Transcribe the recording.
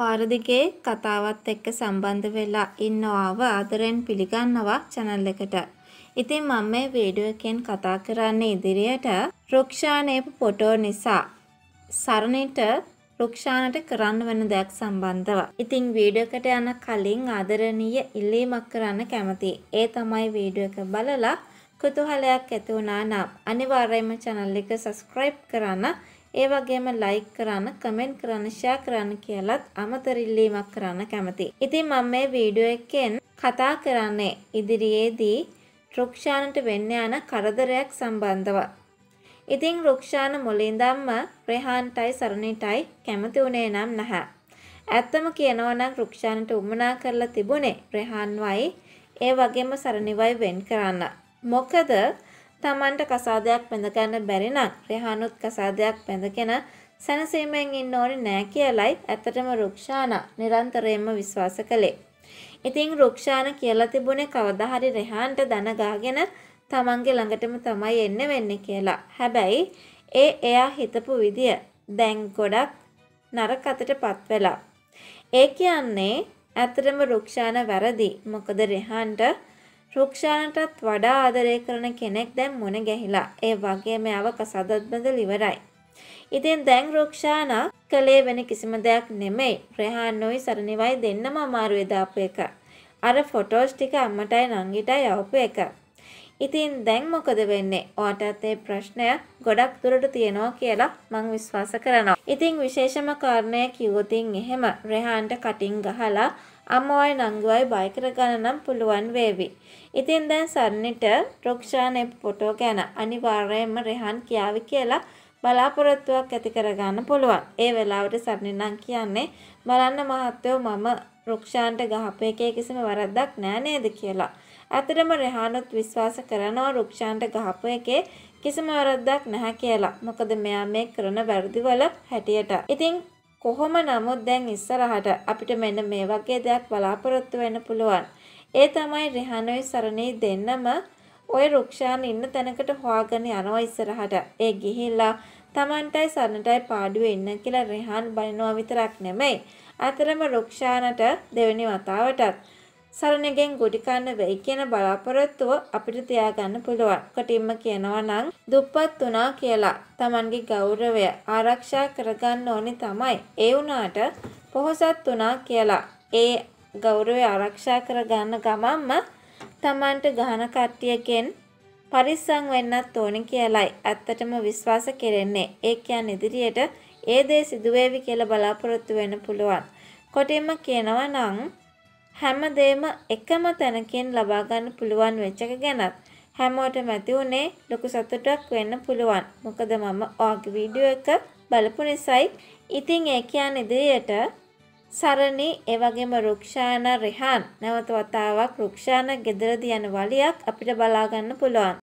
පාරදිගේ කතාවත් එක්ක සම්බන්ධ වෙලා ඉන්නවාව ආදරෙන් පිළිගන්නවා channel එකට. ඉතින් මම මේ වීඩියෝ එකෙන් කතා කරන්නේ ඉදිරියට රුක්ෂානේප ෆොටෝ නිසා සරණිට රුක්ෂානට කරන්න වෙන දෙයක් සම්බන්ධව. ඉතින් වීඩියෝ එකට යන කලින් ආදරණීය ඉල්ලීමක් කරන්න කැමතියි. ඒ තමයි වීඩියෝ එක බලලා කුතුහලයක් ඇති වුණා නම් අනිවාර්යයෙන්ම channel එක subscribe කරන්න ඒ වගේම ලයික් කරන්න, කමෙන්ට් කරන්න, ෂෙයා කරන්න කියලත් අමතර ඉල්ලීමක් කරන්න කැමතියි. ඉතින් මම මේ වීඩියෝ එකෙන් කතා කරන්නේ ඉදිරියේදී රුක්ෂානට වෙන්න යන කරදරයක් සම්බන්ධව. ඉතින් රුක්ෂාන මුලින්දම්ම රෙහාන්ටයි සරණිටයි කැමති වුණේ නම් නැහැ. ඇත්තම කියනවා නම් රුක්ෂානට උමනා කරලා තිබුණේ රෙහාන්වයි ඒ වගේම සරණිවයි වෙන් කරන්න. මොකද තමන්ට කසාදයක් පැඳගන්න බැරි නම් රෙහානුත් කසාදයක් පැඳගෙන සැනසීමෙන් ඉන්න ඕනේ නෑ කියලයි ඇත්තටම රුක්ෂානා නිරන්තරයෙන්ම විශ්වාස කළේ. ඉතින් රුක්ෂාන කියලා තිබුණේ කවදා හරි රෙහාන්ට දන ගහගෙන තමන්ගේ ළඟටම තමයි එන්න වෙන්නේ කියලා. හැබැයි ඒ එයා හිතපු විදිය දැන් ගොඩක් නරක අතටපත් වෙලා. ඒ කියන්නේ ඇත්තටම රුක්ෂාන වැරදි. මොකද රෙහාන්ට රුක්ෂානටත් වඩා ආදරය කරන කෙනෙක් දැන් මුණ ගැහිලා. ඒ වගේම යවක සදත්බඳ ලිවරයි. ඉතින් දැන් රුක්ෂානා කළේ වෙන කිසිම දෙයක් නෙමෙයි. රෙහාන්නොයි සරණිවයි දෙන්නම අමාරුවේ දාපු එක. අර ෆොටෝස් ටික අම්මටයි නංගිටයි යවපු එක. ඉතින් දැන් මොකද වෙන්නේ? ඔයාටත් මේ ප්‍රශ්නය ගොඩක් දුරට තියෙනවා කියලා මං විශ්වාස කරනවා. ඉතින් විශේෂම කාරණය කිව්වොතින් එහෙම රෙහාන්ට කටින් ගහලා අම්මවයි නංගුවයි බය කරගන්න නම් පුළුවන් වේවි. ඉතින් දැන් සරණිට රුක්ෂානේ ෆොටෝ ගැන අනිවාර්යයෙන්ම රෙහන් කියාවි කියලා බලාපොරොත්තුවක් ඇති කරගන්න පුළුවන්. ඒ වෙලාවට සරණි නම් කියන්නේ බලන්න මහත්තයෝ මම රුක්ෂාන්ට ගහපු එකේ කිසිම වරද්දක් නෑ නේද කියලා. ඇත්තටම රෙහානුත් විශ්වාස කරනවා රුක්ෂාන්ට ගහපු එකේ කිසිම වරද්දක් නැහැ කියලා. මොකද මෙයා මේ කරන වැරදිවල හැටියට. ඉතින් කොහොම නමුත් දැන් ඉස්සරහට අපිට මෙන්න මේ වගේ දෙයක් බලාපොරොත්තු වෙන්න පුළුවන්. ඒ තමයි රිහනොයි සරණේ දෙන්නම ওই රුක්ෂාන් ඉන්න තැනකට හොයාගෙන යනවා ඉස්සරහට. ඒ ගිහිල්ලා Tamanටයි සරණටයි පාඩුවේ ඉන්න කියලා රිහන් බනිනවා විතරක් නෙමෙයි. අතරම රුක්ෂානට දෙවෙනි වතාවටත් සරණගෙන් ගුඩි කන්න වෙයි කියන බලාපොරොත්තුව අපිට තියාගන්න පුළුවන්. කොටින්ම කියනවා නම් දුප්පත් වුණා කියලා. Tamanගේ ගෞරවය ආරක්ෂා කරගන්න ඕනි තමයි. ඒ වුණාට පොහොසත් වුණා කියලා. ඒ ගෞරවය ආරක්ෂා කරගන්න ගමන්ම Tamanට ගහන කට්ටියකින් පරිස්සම් වෙන්නත් ඕනි කියලයි ඇත්තටම විශ්වාස කෙරෙන්නේ. ඒ කියන්නේ ඉදිරියට ඒ දේ සිදුවේවි කියලා බලාපොරොත්තු වෙන්න පුළුවන්. කොටින්ම කියනවා නම් හැමදේම එකම තැනකින් ලබා ගන්න පුළුවන් වෙච්ච එක ගැනත් හැමෝටම ඇති උනේ ලොකු සතුටක් වෙන්න පුළුවන්. මොකද මම ඔයාගේ වීඩියෝ එක බලපු නිසායි. ඉතින් ඒ කියන්නේ ඉදිරියට සරණි ඒ වගේම රුක්ෂාන රිහාන් නැවත වතාවක් රුක්ෂාන ගෙදරදී යන වලියක් අපිට බලා ගන්න පුළුවන්.